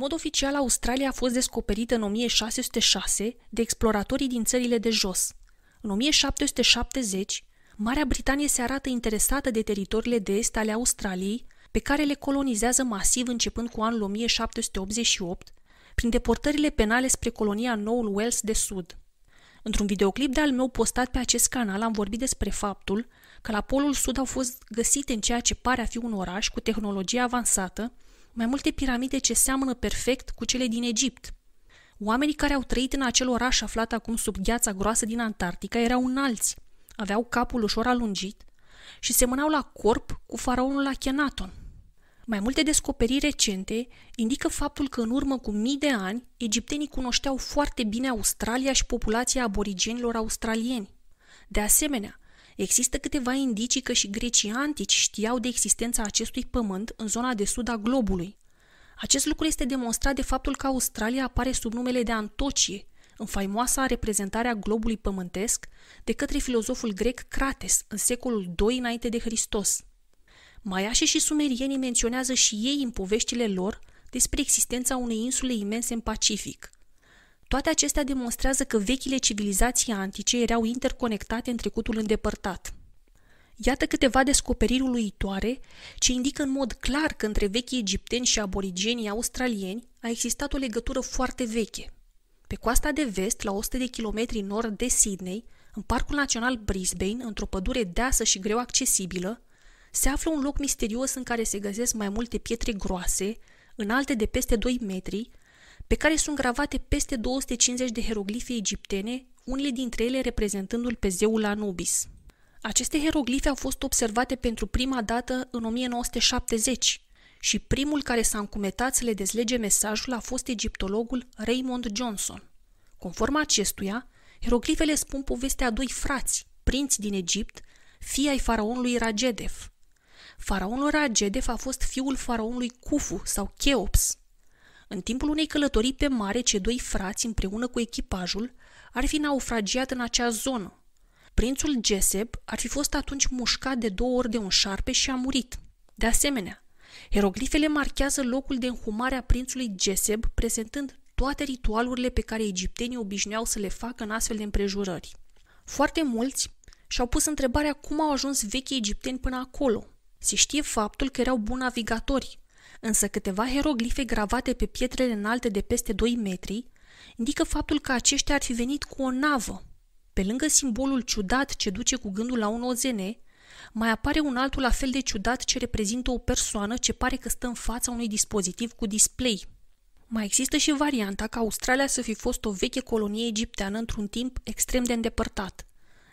mod oficial, Australia a fost descoperită în 1606 de exploratorii din țările de jos. În 1770, Marea Britanie se arată interesată de teritoriile de est ale Australiei, pe care le colonizează masiv începând cu anul 1788, prin deportările penale spre colonia Noul Wales de Sud. Într-un videoclip de-al meu postat pe acest canal am vorbit despre faptul că la Polul Sud au fost găsite în ceea ce pare a fi un oraș cu tehnologie avansată, mai multe piramide ce seamănă perfect cu cele din Egipt. Oamenii care au trăit în acel oraș aflat acum sub gheața groasă din Antarctica erau înalți, aveau capul ușor alungit și semănau la corp cu faraonul Akhenaton. Mai multe descoperiri recente indică faptul că în urmă cu mii de ani, egiptenii cunoșteau foarte bine Australia și populația aborigenilor australieni. De asemenea, Există câteva indicii că și grecii antici știau de existența acestui pământ în zona de sud a globului. Acest lucru este demonstrat de faptul că Australia apare sub numele de Antocie, în faimoasa reprezentare a globului pământesc de către filozoful grec Crates în secolul II înainte de Hristos. Maiașii și sumerienii menționează și ei în poveștile lor despre existența unei insule imense în Pacific – toate acestea demonstrează că vechile civilizații antice erau interconectate în trecutul îndepărtat. Iată câteva descoperiri uluitoare ce indică în mod clar că între vechii egipteni și aborigenii australieni a existat o legătură foarte veche. Pe coasta de vest, la 100 de kilometri nord de Sydney, în Parcul Național Brisbane, într-o pădure deasă și greu accesibilă, se află un loc misterios în care se găsesc mai multe pietre groase, înalte de peste 2 metri, pe care sunt gravate peste 250 de hieroglife egiptene, unele dintre ele reprezentându-l pe zeul Anubis. Aceste hieroglife au fost observate pentru prima dată în 1970 și primul care s-a încumetat să le dezlege mesajul a fost egiptologul Raymond Johnson. Conform acestuia, hieroglifele spun povestea a doi frați, prinți din Egipt, fii ai faraonului Ragedef. Faraonul Ragedef a fost fiul faraonului Kufu sau Cheops, în timpul unei călătorii pe mare, cei doi frați, împreună cu echipajul, ar fi naufragiat în acea zonă. Prințul Jeseb ar fi fost atunci mușcat de două ori de un șarpe și a murit. De asemenea, Hieroglifele marchează locul de înhumare a prințului Jeseb, prezentând toate ritualurile pe care egiptenii obișnuiau să le facă în astfel de împrejurări. Foarte mulți și-au pus întrebarea cum au ajuns vechii egipteni până acolo. Se știe faptul că erau buni navigatori, însă câteva heroglife gravate pe pietrele înalte de peste 2 metri indică faptul că aceștia ar fi venit cu o navă. Pe lângă simbolul ciudat ce duce cu gândul la un OZN, mai apare un altul la fel de ciudat ce reprezintă o persoană ce pare că stă în fața unui dispozitiv cu display. Mai există și varianta ca Australia să fi fost o veche colonie egipteană într-un timp extrem de îndepărtat.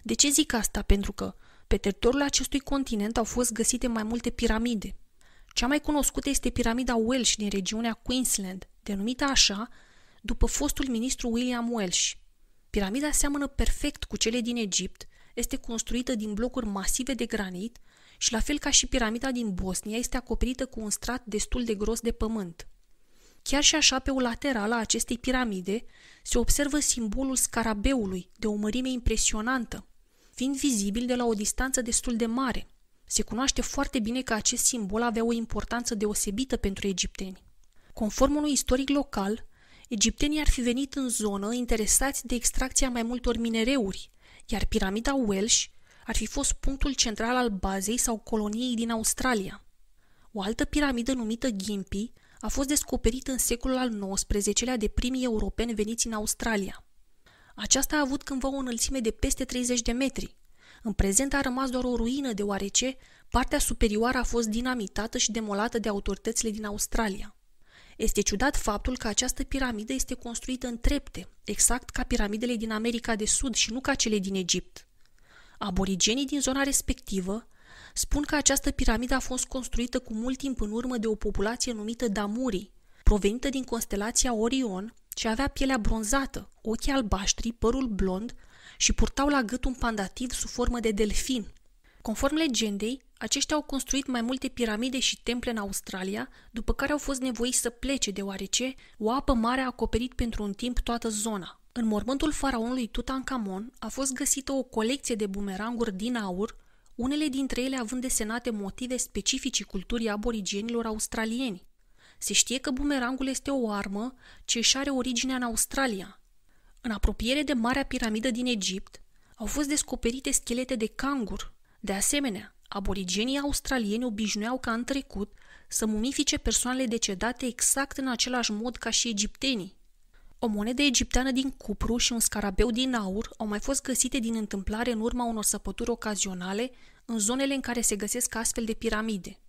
De ce zic asta? Pentru că pe teritoriul acestui continent au fost găsite mai multe piramide, cea mai cunoscută este piramida Welsh din regiunea Queensland, denumită așa după fostul ministru William Welsh. Piramida seamănă perfect cu cele din Egipt, este construită din blocuri masive de granit și la fel ca și piramida din Bosnia este acoperită cu un strat destul de gros de pământ. Chiar și așa, pe o laterală a acestei piramide se observă simbolul scarabeului, de o mărime impresionantă, fiind vizibil de la o distanță destul de mare – se cunoaște foarte bine că acest simbol avea o importanță deosebită pentru egipteni. Conform unui istoric local, egiptenii ar fi venit în zonă interesați de extracția mai multor minereuri, iar piramida Welsh ar fi fost punctul central al bazei sau coloniei din Australia. O altă piramidă numită Gimpy a fost descoperită în secolul al XIX-lea de primii europeni veniți în Australia. Aceasta a avut cândva o înălțime de peste 30 de metri, în prezent a rămas doar o ruină, deoarece partea superioară a fost dinamitată și demolată de autoritățile din Australia. Este ciudat faptul că această piramidă este construită în trepte, exact ca piramidele din America de Sud și nu ca cele din Egipt. Aborigenii din zona respectivă spun că această piramidă a fost construită cu mult timp în urmă de o populație numită Damuri, provenită din constelația Orion, ce avea pielea bronzată, ochii albaștri, părul blond și purtau la gât un pandativ sub formă de delfin. Conform legendei, aceștia au construit mai multe piramide și temple în Australia, după care au fost nevoiți să plece deoarece o apă mare a acoperit pentru un timp toată zona. În mormântul faraonului Tutankamon a fost găsită o colecție de bumeranguri din aur, unele dintre ele având desenate motive specifice culturii aborigenilor australieni. Se știe că bumerangul este o armă ce își are originea în Australia. În apropiere de Marea Piramidă din Egipt au fost descoperite schelete de cangur. De asemenea, aborigenii australieni obișnuiau ca în trecut să mumifice persoanele decedate exact în același mod ca și egiptenii. O monedă egipteană din cupru și un scarabeu din aur au mai fost găsite din întâmplare în urma unor săpături ocazionale în zonele în care se găsesc astfel de piramide.